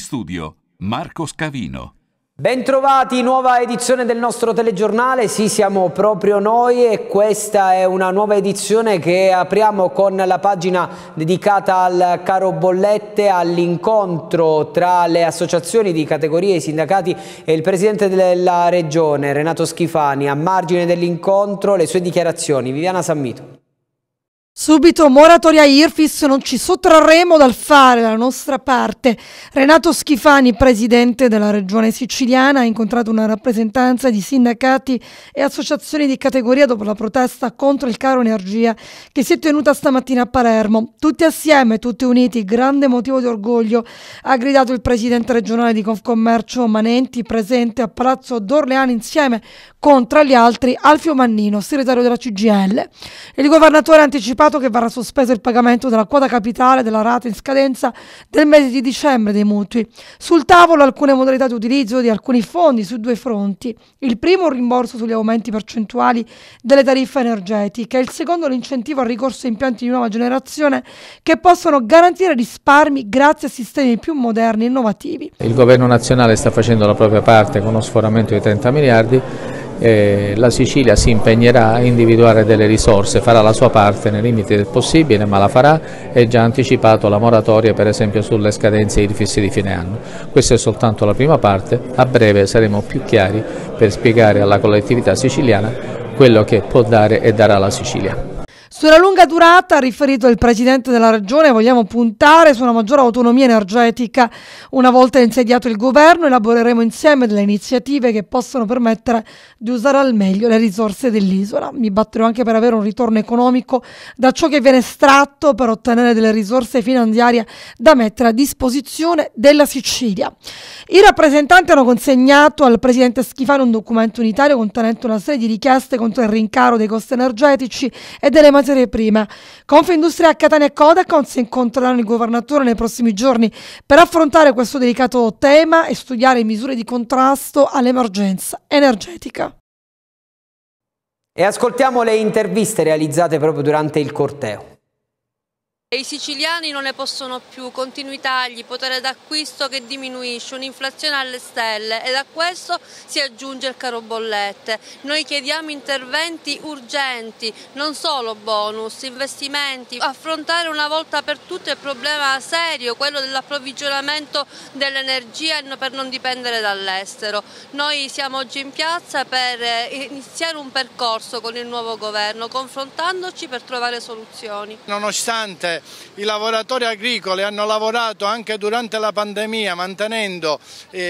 In studio Marco Scavino. Bentrovati, nuova edizione del nostro telegiornale, sì siamo proprio noi e questa è una nuova edizione che apriamo con la pagina dedicata al caro bollette, all'incontro tra le associazioni di categorie, i sindacati e il presidente della regione Renato Schifani. A margine dell'incontro le sue dichiarazioni. Viviana Sammito. Subito moratoria Irfis, non ci sottrarremo dal fare la nostra parte. Renato Schifani, presidente della regione siciliana, ha incontrato una rappresentanza di sindacati e associazioni di categoria dopo la protesta contro il caro energia che si è tenuta stamattina a Palermo. Tutti assieme, tutti uniti, grande motivo di orgoglio, ha gridato il presidente regionale di Confcommercio Manenti, presente a Palazzo d'Orleano insieme con tra gli altri Alfio Mannino, segretario della CGL. Il governatore ha anticipato comunicato che verrà sospeso il pagamento della quota capitale della rata in scadenza del mese di dicembre dei mutui. Sul tavolo alcune modalità di utilizzo di alcuni fondi su due fronti. Il primo un rimborso sugli aumenti percentuali delle tariffe energetiche, il secondo l'incentivo al ricorso a impianti di nuova generazione che possono garantire risparmi grazie a sistemi più moderni e innovativi. Il governo nazionale sta facendo la propria parte con uno sforamento di 30 miliardi eh, la Sicilia si impegnerà a individuare delle risorse, farà la sua parte nei limiti del possibile, ma la farà, è già anticipato la moratoria per esempio sulle scadenze IRFIS di fine anno. Questa è soltanto la prima parte, a breve saremo più chiari per spiegare alla collettività siciliana quello che può dare e darà la Sicilia. Sulla lunga durata, ha riferito il Presidente della Regione, vogliamo puntare su una maggiore autonomia energetica. Una volta insediato il governo elaboreremo insieme delle iniziative che possano permettere di usare al meglio le risorse dell'isola. Mi batterò anche per avere un ritorno economico da ciò che viene estratto per ottenere delle risorse finanziarie da mettere a disposizione della Sicilia. I rappresentanti hanno consegnato al Presidente Schifano un documento unitario contenente una serie di richieste contro il rincaro dei costi energetici e delle materie mese prima. Confindustria Catania e Codacon si incontreranno il governatore nei prossimi giorni per affrontare questo delicato tema e studiare misure di contrasto all'emergenza energetica. E ascoltiamo le interviste realizzate proprio durante il corteo. I siciliani non ne possono più, continui tagli, potere d'acquisto che diminuisce, un'inflazione alle stelle e a questo si aggiunge il caro bollette. Noi chiediamo interventi urgenti, non solo bonus, investimenti, affrontare una volta per tutte il problema serio, quello dell'approvvigionamento dell'energia per non dipendere dall'estero. Noi siamo oggi in piazza per eh, iniziare un percorso con il nuovo governo, confrontandoci per trovare soluzioni. Nonostante i lavoratori agricoli hanno lavorato anche durante la pandemia mantenendo e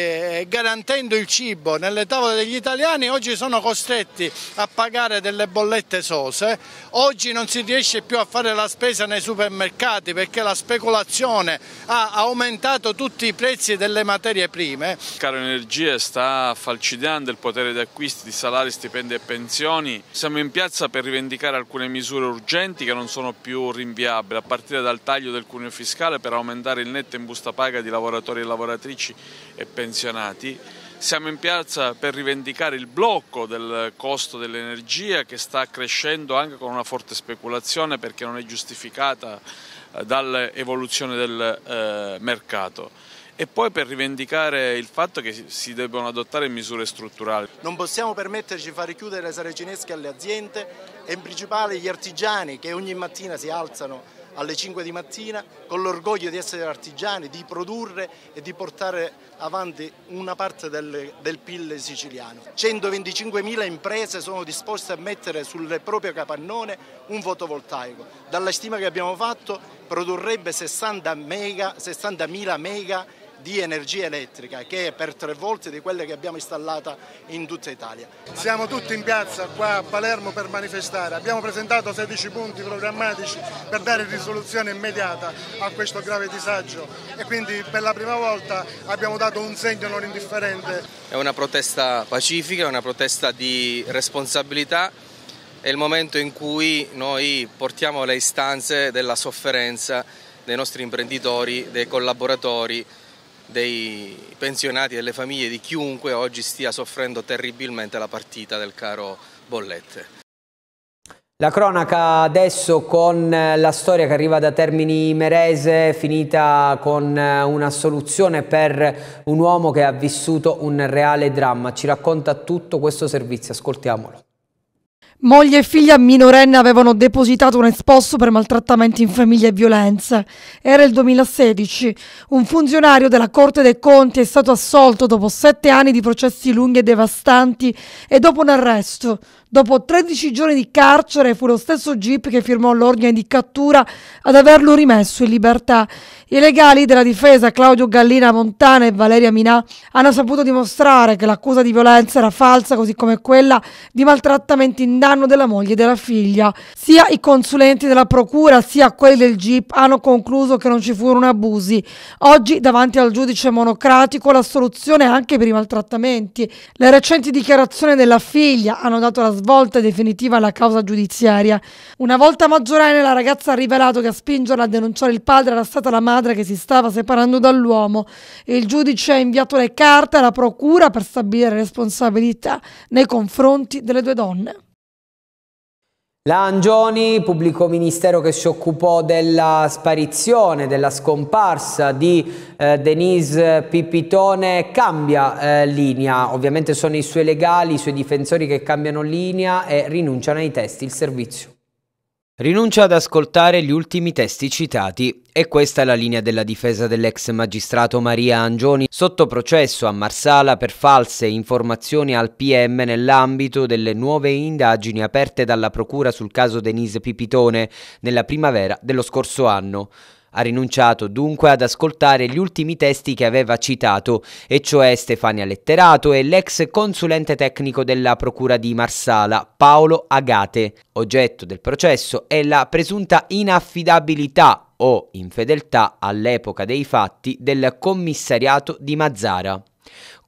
eh, garantendo il cibo nelle tavole degli italiani oggi sono costretti a pagare delle bollette sose, oggi non si riesce più a fare la spesa nei supermercati perché la speculazione ha aumentato tutti i prezzi delle materie prime. Il caro energia sta falcidiando il potere di acquisto di salari, stipendi e pensioni, siamo in piazza per rivendicare alcune misure urgenti che non sono più rinviabili, partire dal taglio del cuneo fiscale per aumentare il netto in busta paga di lavoratori e lavoratrici e pensionati. Siamo in piazza per rivendicare il blocco del costo dell'energia che sta crescendo anche con una forte speculazione perché non è giustificata eh, dall'evoluzione del eh, mercato e poi per rivendicare il fatto che si debbano adottare misure strutturali. Non possiamo permetterci di far chiudere le sale cinesche alle aziende e in principale gli artigiani che ogni mattina si alzano alle 5 di mattina con l'orgoglio di essere artigiani, di produrre e di portare avanti una parte del, del PIL siciliano. 125.000 imprese sono disposte a mettere sul proprio capannone un fotovoltaico. Dalla stima che abbiamo fatto produrrebbe 60.000 mega, 60 mega di energia elettrica che è per tre volte di quelle che abbiamo installata in tutta Italia. Siamo tutti in piazza qua a Palermo per manifestare, abbiamo presentato 16 punti programmatici per dare risoluzione immediata a questo grave disagio e quindi per la prima volta abbiamo dato un segno non indifferente. È una protesta pacifica, è una protesta di responsabilità è il momento in cui noi portiamo le istanze della sofferenza dei nostri imprenditori, dei collaboratori, dei pensionati, delle famiglie, di chiunque oggi stia soffrendo terribilmente la partita del caro bollette. La cronaca adesso con eh, la storia che arriva da Termini Merese, finita con eh, una soluzione per un uomo che ha vissuto un reale dramma. Ci racconta tutto questo servizio, ascoltiamolo. Moglie e figlia minorenne avevano depositato un esposto per maltrattamenti in famiglia e violenza. Era il 2016. Un funzionario della Corte dei Conti è stato assolto dopo sette anni di processi lunghi e devastanti e dopo un arresto. Dopo 13 giorni di carcere fu lo stesso GIP che firmò l'ordine di cattura ad averlo rimesso in libertà. I legali della difesa Claudio Gallina Montana e Valeria Minà hanno saputo dimostrare che l'accusa di violenza era falsa così come quella di maltrattamenti in danno della moglie e della figlia. Sia i consulenti della procura sia quelli del GIP hanno concluso che non ci furono abusi. Oggi davanti al giudice monocratico la soluzione è anche per i maltrattamenti. Le recenti dichiarazioni della figlia hanno dato la svolta definitiva alla causa giudiziaria. Una volta maggiorenne la ragazza ha rivelato che a spingerla a denunciare il padre era stata la madre che si stava separando dall'uomo. e Il giudice ha inviato le carte alla procura per stabilire responsabilità nei confronti delle due donne. La Angioni, pubblico ministero che si occupò della sparizione, della scomparsa di eh, Denise Pipitone, cambia eh, linea. Ovviamente sono i suoi legali, i suoi difensori che cambiano linea e rinunciano ai testi, il servizio. Rinuncia ad ascoltare gli ultimi testi citati e questa è la linea della difesa dell'ex magistrato Maria Angioni sotto processo a Marsala per false informazioni al PM nell'ambito delle nuove indagini aperte dalla Procura sul caso Denise Pipitone nella primavera dello scorso anno. Ha rinunciato dunque ad ascoltare gli ultimi testi che aveva citato, e cioè Stefania Letterato e l'ex consulente tecnico della Procura di Marsala, Paolo Agate. Oggetto del processo è la presunta inaffidabilità o infedeltà all'epoca dei fatti del commissariato di Mazzara.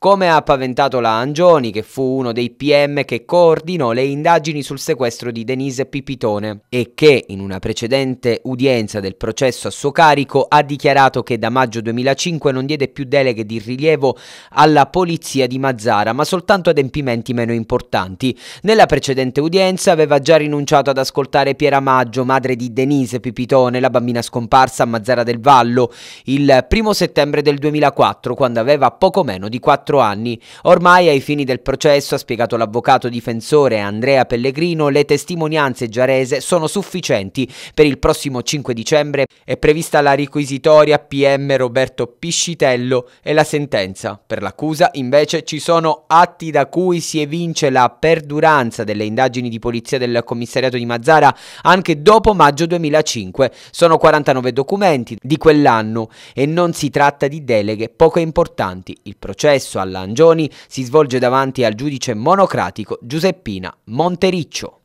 Come ha paventato la Angioni, che fu uno dei PM che coordinò le indagini sul sequestro di Denise Pipitone e che in una precedente udienza del processo a suo carico ha dichiarato che da maggio 2005 non diede più deleghe di rilievo alla polizia di Mazzara, ma soltanto adempimenti meno importanti. Nella precedente udienza aveva già rinunciato ad ascoltare Piera Maggio, madre di Denise Pipitone, la bambina scomparsa a Mazzara del Vallo, il primo settembre del 2004, quando aveva poco meno di 4 24 anni. Ormai ai fini del processo, ha spiegato l'avvocato difensore Andrea Pellegrino, le testimonianze giarese sono sufficienti. Per il prossimo 5 dicembre è prevista la requisitoria PM Roberto Piscitello e la sentenza. Per l'accusa invece ci sono atti da cui si evince la perduranza delle indagini di polizia del commissariato di Mazzara anche dopo maggio 2005. Sono 49 documenti di quell'anno e non si tratta di deleghe poco importanti. Il processo a Langioni si svolge davanti al giudice monocratico Giuseppina Montericcio.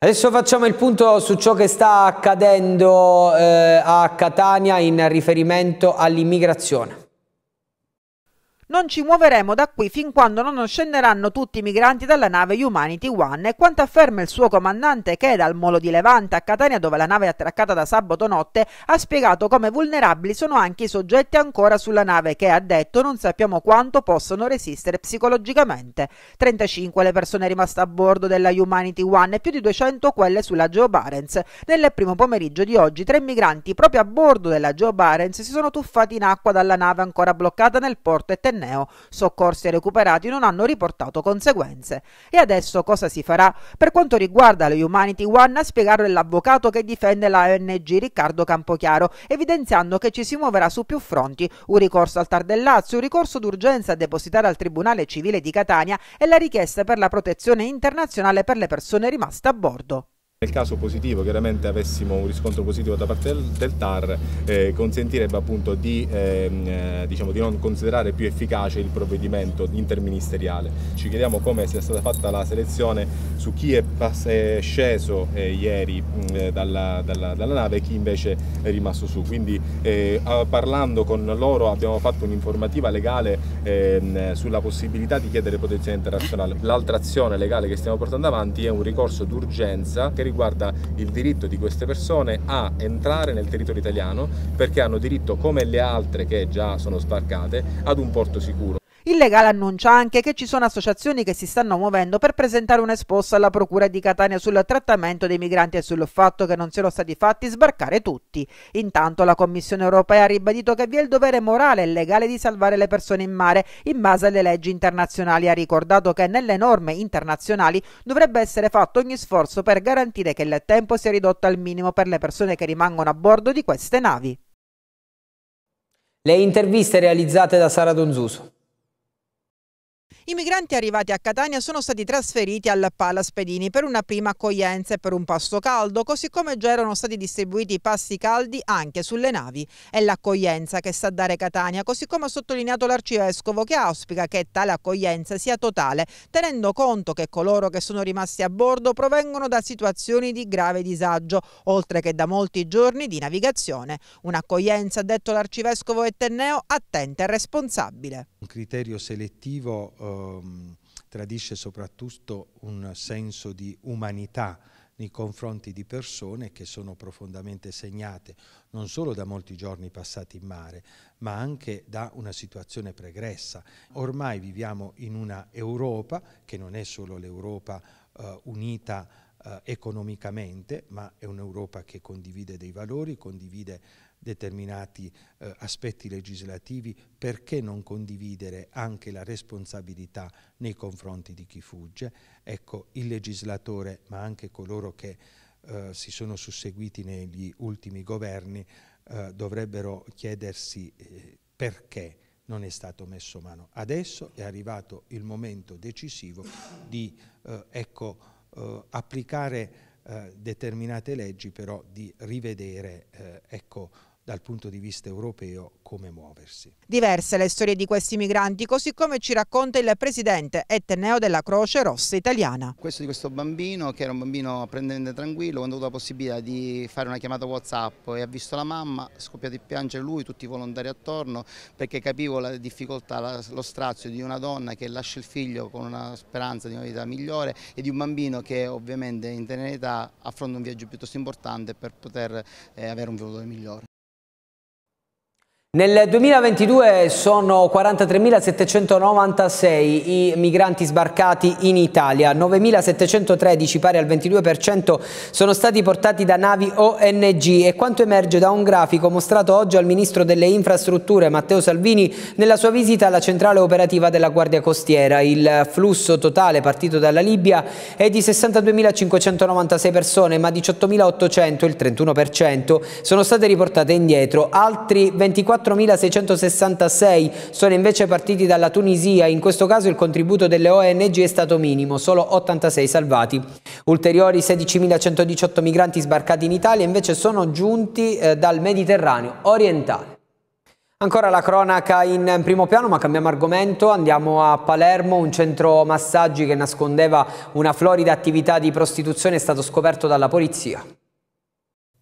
Adesso facciamo il punto su ciò che sta accadendo eh, a Catania in riferimento all'immigrazione. Non ci muoveremo da qui fin quando non scenderanno tutti i migranti dalla nave Humanity One e quanto afferma il suo comandante che dal molo di Levante a Catania dove la nave è attraccata da sabato notte ha spiegato come vulnerabili sono anche i soggetti ancora sulla nave che ha detto non sappiamo quanto possono resistere psicologicamente. 35 le persone rimaste a bordo della Humanity One e più di 200 quelle sulla Geo Barents. Nel primo pomeriggio di oggi tre migranti proprio a bordo della Geo Barents si sono tuffati in acqua dalla nave ancora bloccata nel porto e Canneo, soccorsi e recuperati non hanno riportato conseguenze. E adesso cosa si farà? Per quanto riguarda le Humanity One, ha spiegato l'avvocato che difende la ONG Riccardo Campochiaro, evidenziando che ci si muoverà su più fronti, un ricorso al TAR del Lazio, un ricorso d'urgenza a depositare al Tribunale Civile di Catania e la richiesta per la protezione internazionale per le persone rimaste a bordo. Nel caso positivo, chiaramente avessimo un riscontro positivo da parte del, del TAR, eh, consentirebbe appunto di, ehm, eh, diciamo, di, non considerare più efficace il provvedimento interministeriale. Ci chiediamo come sia stata fatta la selezione su chi è, è sceso eh, ieri mm, eh, dalla, dalla, dalla, nave e chi invece è rimasto su. Quindi eh, parlando con loro abbiamo fatto un'informativa legale ehm, sulla possibilità di chiedere protezione internazionale. L'altra azione legale che stiamo portando avanti è un ricorso d'urgenza che riguarda il diritto di queste persone a entrare nel territorio italiano perché hanno diritto, come le altre che già sono sbarcate, ad un porto sicuro. Il legale annuncia anche che ci sono associazioni che si stanno muovendo per presentare un'esposta alla Procura di Catania sul trattamento dei migranti e sul fatto che non siano stati fatti sbarcare tutti. Intanto la Commissione europea ha ribadito che vi è il dovere morale e legale di salvare le persone in mare in base alle leggi internazionali. Ha ricordato che nelle norme internazionali dovrebbe essere fatto ogni sforzo per garantire che il tempo sia ridotto al minimo per le persone che rimangono a bordo di queste navi. Le interviste realizzate da Sara Donzuso. I migranti arrivati a Catania sono stati trasferiti al Palace Pedini per una prima accoglienza e per un pasto caldo, così come già erano stati distribuiti i pasti caldi anche sulle navi. È l'accoglienza che sa dare Catania, così come ha sottolineato l'arcivescovo che auspica che tale accoglienza sia totale, tenendo conto che coloro che sono rimasti a bordo provengono da situazioni di grave disagio, oltre che da molti giorni di navigazione. Un'accoglienza, ha detto l'arcivescovo Ettenneo, attenta e responsabile un criterio selettivo ehm, tradisce soprattutto un senso di umanità nei confronti di persone che sono profondamente segnate non solo da molti giorni passati in mare, ma anche da una situazione pregressa. Ormai viviamo in una Europa che non è solo l'Europa eh, unita eh, economicamente, ma è un'Europa che condivide dei valori, condivide determinati eh, aspetti legislativi, perché non condividere anche la responsabilità nei confronti di chi fugge? Ecco, il legislatore, ma anche coloro che eh, si sono susseguiti negli ultimi governi, eh, dovrebbero chiedersi eh, perché non è stato messo mano. Adesso è arrivato il momento decisivo di eh, ecco, eh, applicare determinate leggi, però di rivedere ecco, dal punto di vista europeo come muoversi. Diverse le storie di questi migranti, così come ci racconta il presidente etneo della Croce Rossa Italiana. Questo di questo bambino, che era un bambino prendente tranquillo, quando ha avuto la possibilità di fare una chiamata WhatsApp e ha visto la mamma, scoppiato a piangere lui, tutti i volontari attorno, perché capivo la difficoltà, lo strazio di una donna che lascia il figlio con una speranza di una vita migliore e di un bambino che ovviamente in tenera età affronta un viaggio piuttosto importante per poter eh, avere un futuro migliore. Nel 2022 sono 43.796 i migranti sbarcati in Italia, 9.713 pari al 22% sono stati portati da navi ONG e quanto emerge da un grafico mostrato oggi al Ministro delle Infrastrutture Matteo Salvini nella sua visita alla centrale operativa della Guardia Costiera. Il flusso totale partito dalla Libia è di 62.596 persone ma 18.800, il 31%, sono state riportate indietro, altri 24 4.666 sono invece partiti dalla Tunisia, in questo caso il contributo delle ONG è stato minimo, solo 86 salvati. Ulteriori 16.118 migranti sbarcati in Italia invece sono giunti eh, dal Mediterraneo orientale. Ancora la cronaca in primo piano ma cambiamo argomento, andiamo a Palermo, un centro massaggi che nascondeva una florida attività di prostituzione è stato scoperto dalla polizia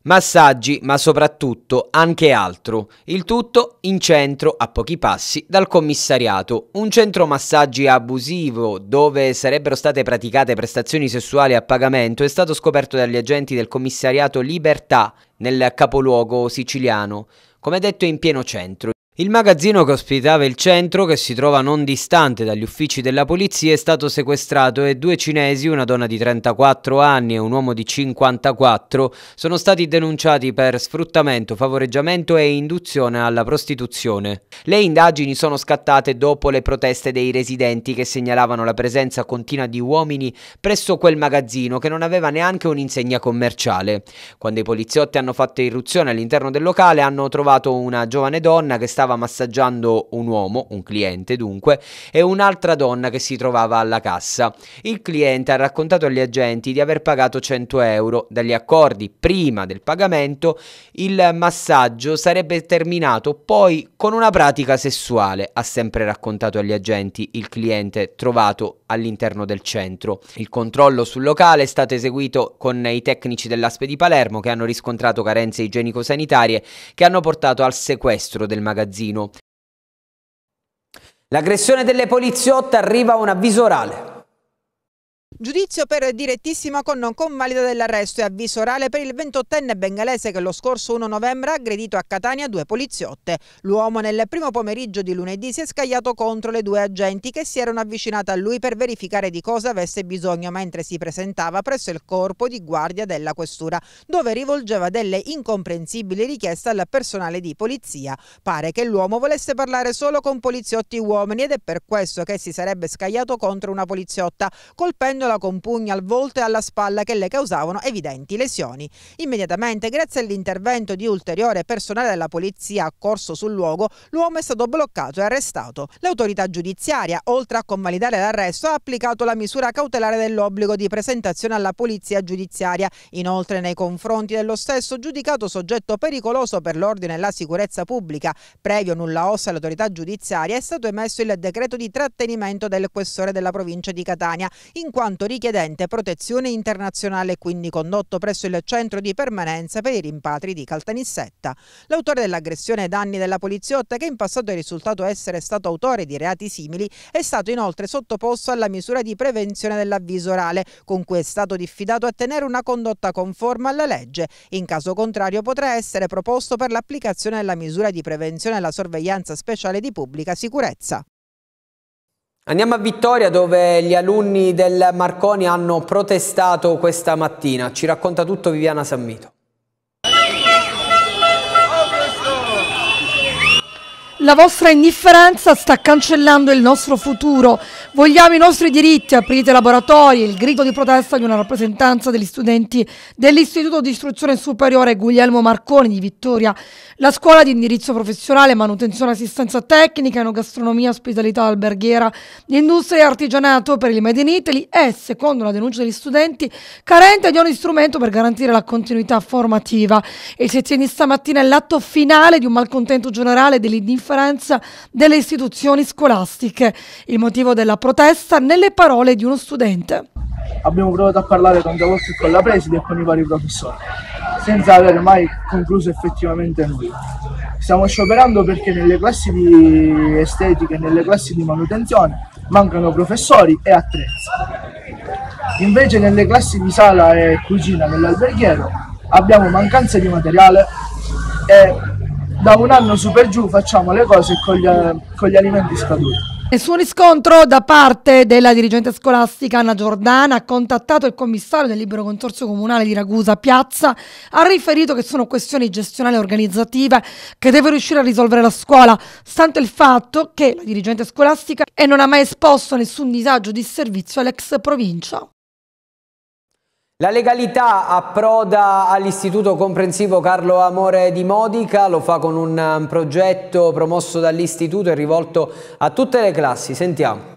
massaggi, ma soprattutto anche altro. Il tutto in centro a pochi passi dal commissariato, un centro massaggi abusivo dove sarebbero state praticate prestazioni sessuali a pagamento è stato scoperto dagli agenti del commissariato Libertà nel capoluogo siciliano, come detto in pieno centro. Il magazzino che ospitava il centro, che si trova non distante dagli uffici della polizia, è stato sequestrato e due cinesi, una donna di 34 anni e un uomo di 54, sono stati denunciati per sfruttamento, favoreggiamento e induzione alla prostituzione. Le indagini sono scattate dopo le proteste dei residenti che segnalavano la presenza continua di uomini presso quel magazzino che non aveva neanche un'insegna commerciale. Quando i poliziotti hanno fatto irruzione all'interno del locale hanno trovato una giovane donna che stava stava massaggiando un uomo, un cliente dunque, e un'altra donna che si trovava alla cassa. Il cliente ha raccontato agli agenti di aver pagato 100 euro. Dagli accordi prima del pagamento il massaggio sarebbe terminato poi con una pratica sessuale, ha sempre raccontato agli agenti il cliente trovato all'interno del centro. Il controllo sul locale è stato eseguito con i tecnici dell'Aspe di Palermo che hanno riscontrato carenze igienico-sanitarie che hanno portato al sequestro del magazzino magazzino. L'aggressione delle poliziotte arriva a un avviso orale. Giudizio per direttissima con non convalida dell'arresto e avviso orale per il 28enne bengalese che lo scorso 1 novembre ha aggredito a Catania due poliziotte. L'uomo nel primo pomeriggio di lunedì si è scagliato contro le due agenti che si erano avvicinate a lui per verificare di cosa avesse bisogno mentre si presentava presso il corpo di guardia della questura, dove rivolgeva delle incomprensibili richieste al personale di polizia. Pare che l'uomo volesse parlare solo con poliziotti uomini ed è per questo che si sarebbe scagliato contro una poliziotta, colpendo colpendola con pugni al volto e alla spalla che le causavano evidenti lesioni. Immediatamente, grazie all'intervento di ulteriore personale della polizia accorso sul luogo, l'uomo è stato bloccato e arrestato. L'autorità giudiziaria, oltre a convalidare l'arresto, ha applicato la misura cautelare dell'obbligo di presentazione alla polizia giudiziaria. Inoltre, nei confronti dello stesso giudicato soggetto pericoloso per l'ordine e la sicurezza pubblica, previo nulla ossa all'autorità giudiziaria, è stato emesso il decreto di trattenimento del questore della provincia di Catania, in quanto quanto richiedente protezione internazionale, quindi condotto presso il centro di permanenza per i rimpatri di Caltanissetta. L'autore dell'aggressione e danni della poliziotta, che in passato è risultato essere stato autore di reati simili, è stato inoltre sottoposto alla misura di prevenzione dell'avviso orale, con cui è stato diffidato a tenere una condotta conforme alla legge. In caso contrario potrà essere proposto per l'applicazione della misura di prevenzione alla sorveglianza speciale di pubblica sicurezza. Andiamo a Vittoria dove gli alunni del Marconi hanno protestato questa mattina. Ci racconta tutto Viviana Sammito. La vostra indifferenza sta cancellando il nostro futuro. Vogliamo i nostri diritti, aprite laboratori, il grido di protesta di una rappresentanza degli studenti dell'Istituto di Istruzione Superiore Guglielmo Marconi di Vittoria, la scuola di indirizzo professionale, manutenzione e assistenza tecnica, enogastronomia, ospitalità alberghiera, industria e artigianato per il Made in Italy è, secondo la denuncia degli studenti, carente di ogni strumento per garantire la continuità formativa. Il sezione di stamattina è l'atto finale di un malcontento generale dell'indifferenza conferenza delle istituzioni scolastiche. Il motivo della protesta nelle parole di uno studente. Abbiamo provato a parlare con Davos con la preside e con i vari professori, senza aver mai concluso effettivamente nulla. Stiamo scioperando perché nelle classi di estetica e nelle classi di manutenzione mancano professori e attrezzi. Invece nelle classi di sala e cucina dell'alberghiero abbiamo mancanza di materiale e da un anno su per giù facciamo le cose con gli, con gli alimenti scaduti. Nessun riscontro da parte della dirigente scolastica Anna Giordana ha contattato il commissario del libero consorzio comunale di Ragusa Piazza, ha riferito che sono questioni gestionali e organizzative che deve riuscire a risolvere la scuola, stante il fatto che la dirigente scolastica non ha mai esposto nessun disagio di servizio all'ex provincia. La legalità approda all'Istituto Comprensivo Carlo Amore di Modica, lo fa con un um, progetto promosso dall'Istituto e rivolto a tutte le classi. Sentiamo.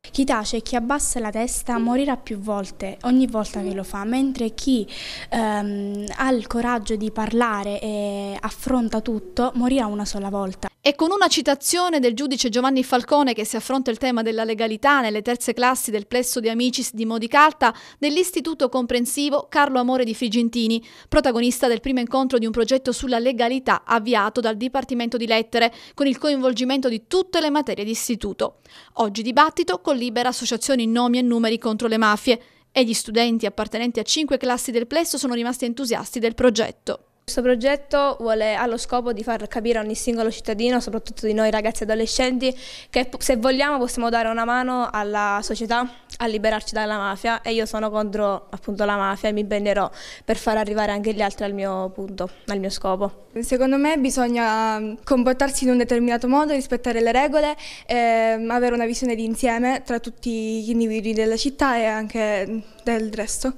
Chi tace e chi abbassa la testa morirà più volte ogni volta che lo fa, mentre chi ehm, ha il coraggio di parlare e affronta tutto morirà una sola volta. E con una citazione del giudice Giovanni Falcone che si affronta il tema della legalità nelle terze classi del plesso di Amicis di Modicalta dell'Istituto Comprensivo Carlo Amore di Frigentini, protagonista del primo incontro di un progetto sulla legalità avviato dal Dipartimento di Lettere con il coinvolgimento di tutte le materie d'istituto. Oggi dibattito con Libera Associazioni Nomi e Numeri contro le Mafie e gli studenti appartenenti a cinque classi del plesso sono rimasti entusiasti del progetto. Questo progetto vuole, ha lo scopo di far capire a ogni singolo cittadino, soprattutto di noi ragazzi e adolescenti, che se vogliamo possiamo dare una mano alla società a liberarci dalla mafia e io sono contro appunto la mafia e mi benderò per far arrivare anche gli altri al mio punto, al mio scopo. Secondo me bisogna mm, comportarsi in un determinato modo, rispettare le regole, e ehm, avere una visione di insieme tra tutti gli individui della città e anche mm, del resto.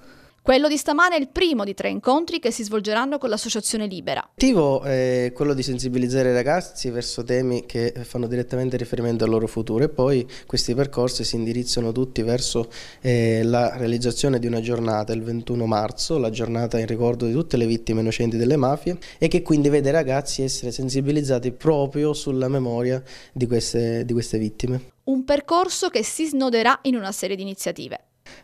Quello di stamane è il primo di tre incontri che si svolgeranno con l'Associazione Libera. L'obiettivo è quello di sensibilizzare i ragazzi verso temi che fanno direttamente riferimento al loro futuro e poi questi percorsi si indirizzano tutti verso eh, la realizzazione di una giornata il 21 marzo, la giornata in ricordo di tutte le vittime innocenti delle mafie e che quindi vede i ragazzi essere sensibilizzati proprio sulla memoria di queste, di queste vittime. Un percorso che si snoderà in una serie di iniziative.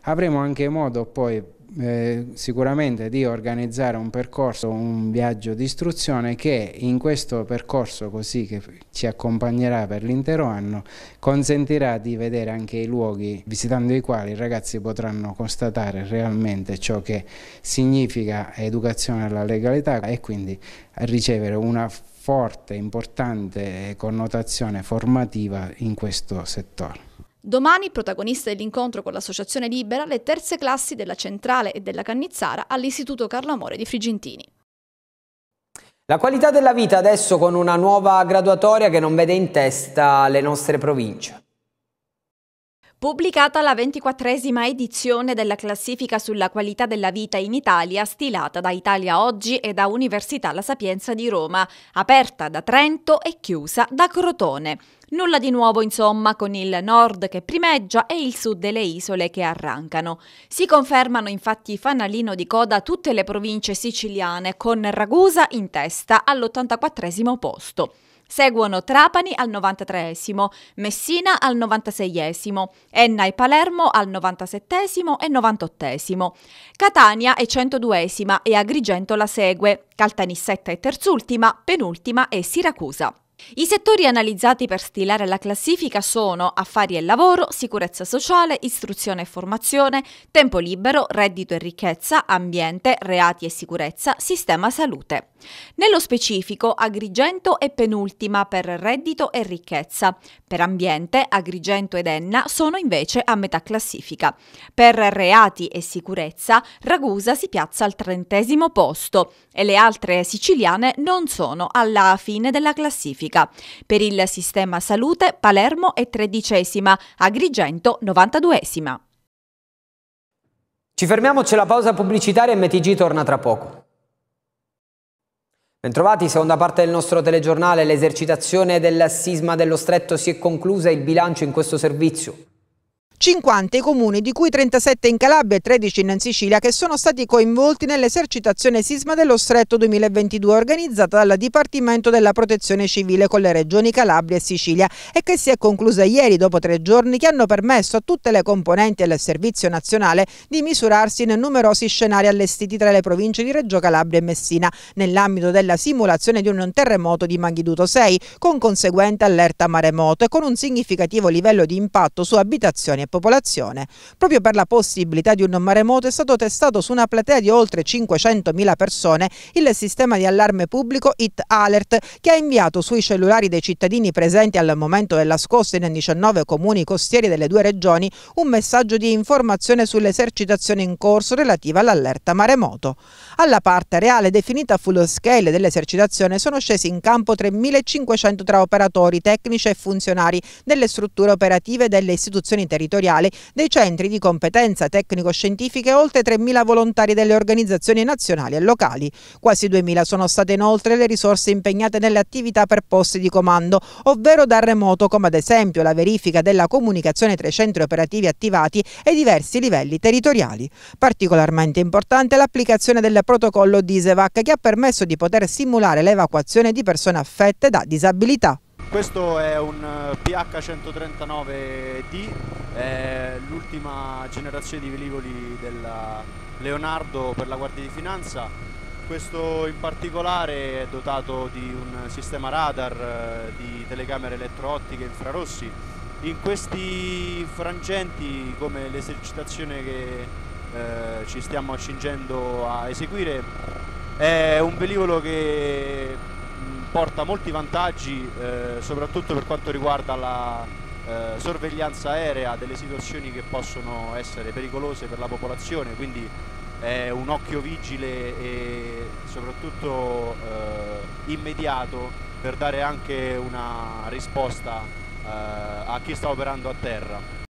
Avremo anche modo poi eh, sicuramente di organizzare un percorso, un viaggio di istruzione che in questo percorso così che ci accompagnerà per l'intero anno consentirà di vedere anche i luoghi visitando i quali i ragazzi potranno constatare realmente ciò che significa educazione alla legalità e quindi ricevere una forte, importante connotazione formativa in questo settore. Domani, protagonista dell'incontro con l'Associazione Libera, le terze classi della Centrale e della Cannizzara all'Istituto Carlo Amore di Frigentini. La qualità della vita adesso con una nuova graduatoria che non vede in testa le nostre province. Pubblicata la ventiquattresima edizione della classifica sulla qualità della vita in Italia stilata da Italia Oggi e da Università La Sapienza di Roma, aperta da Trento e chiusa da Crotone. Nulla di nuovo insomma con il nord che primeggia e il sud delle isole che arrancano. Si confermano infatti fanalino di coda tutte le province siciliane con Ragusa in testa all'84 posto. Seguono Trapani al 93, Messina al 96, Enna e Palermo al 97 e 98, Catania è 102 e Agrigento la segue, Caltanissetta è terzultima, penultima e Siracusa. I settori analizzati per stilare la classifica sono affari e lavoro, sicurezza sociale, istruzione e formazione, tempo libero, reddito e ricchezza, ambiente, reati e sicurezza, sistema salute. Nello specifico Agrigento è penultima per reddito e ricchezza. Per ambiente Agrigento ed Enna sono invece a metà classifica. Per reati e sicurezza Ragusa si piazza al trentesimo posto e le altre siciliane non sono alla fine della classifica. Pubblica. Per il sistema salute Palermo è tredicesima, Agrigento novantaduesima. Ci fermiamo, c'è la pausa pubblicitaria e MTG torna tra poco. Bentrovati, seconda parte del nostro telegiornale, l'esercitazione del sisma dello stretto si è conclusa, il bilancio in questo servizio. 50 i comuni, di cui 37 in Calabria e 13 in Sicilia, che sono stati coinvolti nell'esercitazione sisma dello Stretto 2022 organizzata dal Dipartimento della Protezione Civile con le regioni Calabria e Sicilia e che si è conclusa ieri dopo tre giorni che hanno permesso a tutte le componenti del Servizio Nazionale di misurarsi in numerosi scenari allestiti tra le province di Reggio Calabria e Messina nell'ambito della simulazione di un terremoto di magnitudo 6 con conseguente allerta maremoto e con un significativo livello di impatto su abitazioni e popolazione. Proprio per la possibilità di un maremoto è stato testato su una platea di oltre 500.000 persone il sistema di allarme pubblico IT Alert che ha inviato sui cellulari dei cittadini presenti al momento della scossa in 19 comuni costieri delle due regioni un messaggio di informazione sull'esercitazione in corso relativa all'allerta maremoto. Alla parte reale definita full scale dell'esercitazione sono scesi in campo 3.500 tra operatori, tecnici e funzionari delle strutture operative delle istituzioni territoriali territoriali dei centri di competenza tecnico-scientifica e oltre 3.000 volontari delle organizzazioni nazionali e locali. Quasi 2.000 sono state inoltre le risorse impegnate nelle attività per posti di comando, ovvero da remoto come ad esempio la verifica della comunicazione tra i centri operativi attivati e diversi livelli territoriali. Particolarmente importante è l'applicazione del protocollo DISEVAC che ha permesso di poter simulare l'evacuazione di persone affette da disabilità. Questo è un eh, PH139D, è l'ultima generazione di velivoli della Leonardo per la Guardia di Finanza. Questo in particolare è dotato di un sistema radar, eh, di telecamere elettro elettroottiche infrarossi. In questi frangenti, come l'esercitazione che eh, ci stiamo accingendo a eseguire, è un velivolo che porta molti vantaggi eh, soprattutto per quanto riguarda la eh, sorveglianza aerea delle situazioni che possono essere pericolose per la popolazione, quindi è un occhio vigile e soprattutto eh, immediato per dare anche una risposta eh, a chi sta operando a terra.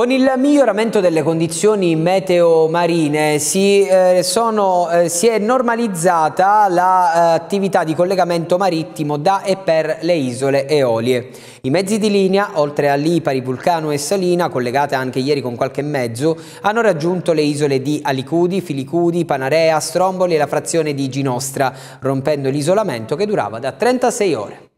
Con il miglioramento delle condizioni meteo marine si, eh, sono, eh, si è normalizzata l'attività la, eh, di collegamento marittimo da e per le isole Eolie. I mezzi di linea, oltre a Lipari, Vulcano e Salina, collegate anche ieri con qualche mezzo, hanno raggiunto le isole di Alicudi, Filicudi, Panarea, Stromboli e la frazione di Ginostra, rompendo l'isolamento che durava da 36 ore.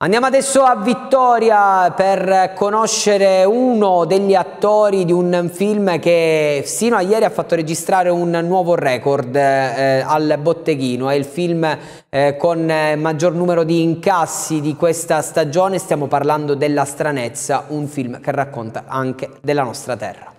Andiamo adesso a Vittoria per conoscere uno degli attori di un film che sino a ieri ha fatto registrare un nuovo record eh, al botteghino, è il film eh, con eh, maggior numero di incassi di questa stagione, stiamo parlando della stranezza, un film che racconta anche della nostra terra.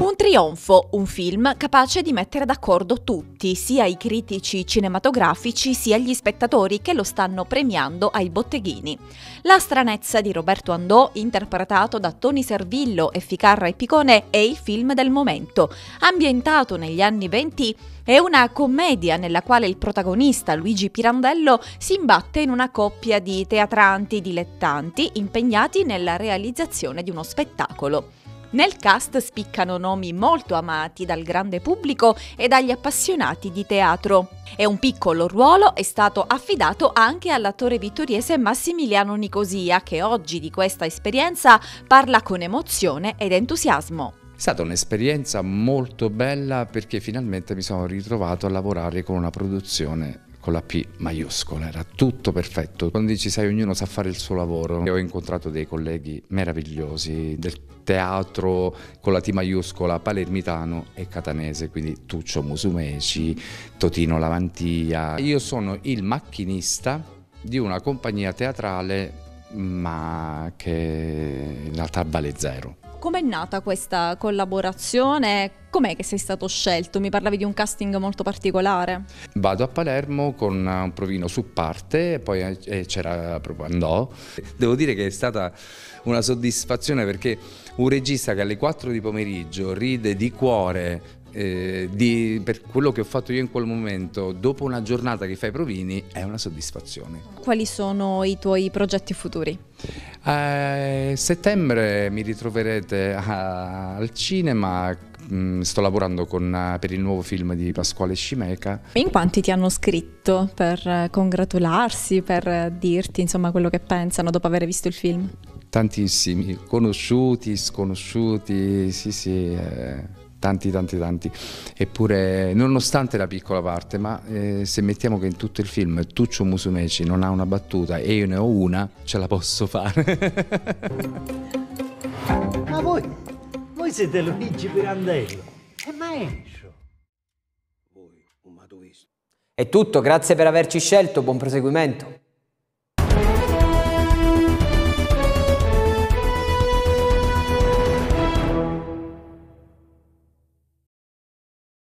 Un trionfo, un film capace di mettere d'accordo tutti, sia i critici cinematografici sia gli spettatori che lo stanno premiando ai botteghini. La stranezza di Roberto Andò, interpretato da Toni Servillo e Ficarra e Picone, è il film del momento. Ambientato negli anni 20, è una commedia nella quale il protagonista Luigi Pirandello si imbatte in una coppia di teatranti dilettanti impegnati nella realizzazione di uno spettacolo. Nel cast spiccano nomi molto amati dal grande pubblico e dagli appassionati di teatro. E un piccolo ruolo è stato affidato anche all'attore vittoriese Massimiliano Nicosia, che oggi di questa esperienza parla con emozione ed entusiasmo. È stata un'esperienza molto bella perché finalmente mi sono ritrovato a lavorare con una produzione con la P maiuscola, era tutto perfetto. Quando dici sai ognuno sa fare il suo lavoro, e ho incontrato dei colleghi meravigliosi del teatro con la T maiuscola palermitano e catanese, quindi Tuccio Musumeci, Totino Lavantia. Io sono il macchinista di una compagnia teatrale ma che in realtà vale zero com'è nata questa collaborazione? Com'è che sei stato scelto? Mi parlavi di un casting molto particolare. Vado a Palermo con un provino su parte, poi eh, eh, c'era proprio Andò. Devo dire che è stata una soddisfazione perché un regista che alle 4 di pomeriggio ride di cuore eh, di, per quello che ho fatto io in quel momento, dopo una giornata che fai provini, è una soddisfazione. Quali sono i tuoi progetti futuri? A eh, settembre mi ritroverete al cinema mm, sto lavorando con, eh, per il nuovo film di Pasquale Scimeca. In quanti ti hanno scritto per eh, congratularsi, per dirti insomma quello che pensano dopo aver visto il film? Tantissimi, conosciuti, sconosciuti, sì sì. Eh tanti tanti tanti eppure nonostante la piccola parte ma eh, se mettiamo che in tutto il film Tuccio Musumeci non ha una battuta e io ne ho una ce la posso fare ma voi voi siete Luigi Pirandello e maestro voi un matuista è tutto grazie per averci scelto buon proseguimento